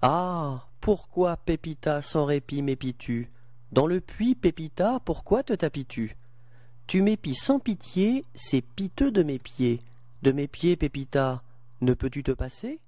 Ah pourquoi, Pépita, sans répit mépis tu Dans le puits, Pépita, pourquoi te tapis-tu Tu m'épis sans pitié, c'est piteux de mes pieds. De mes pieds, Pépita, ne peux-tu te passer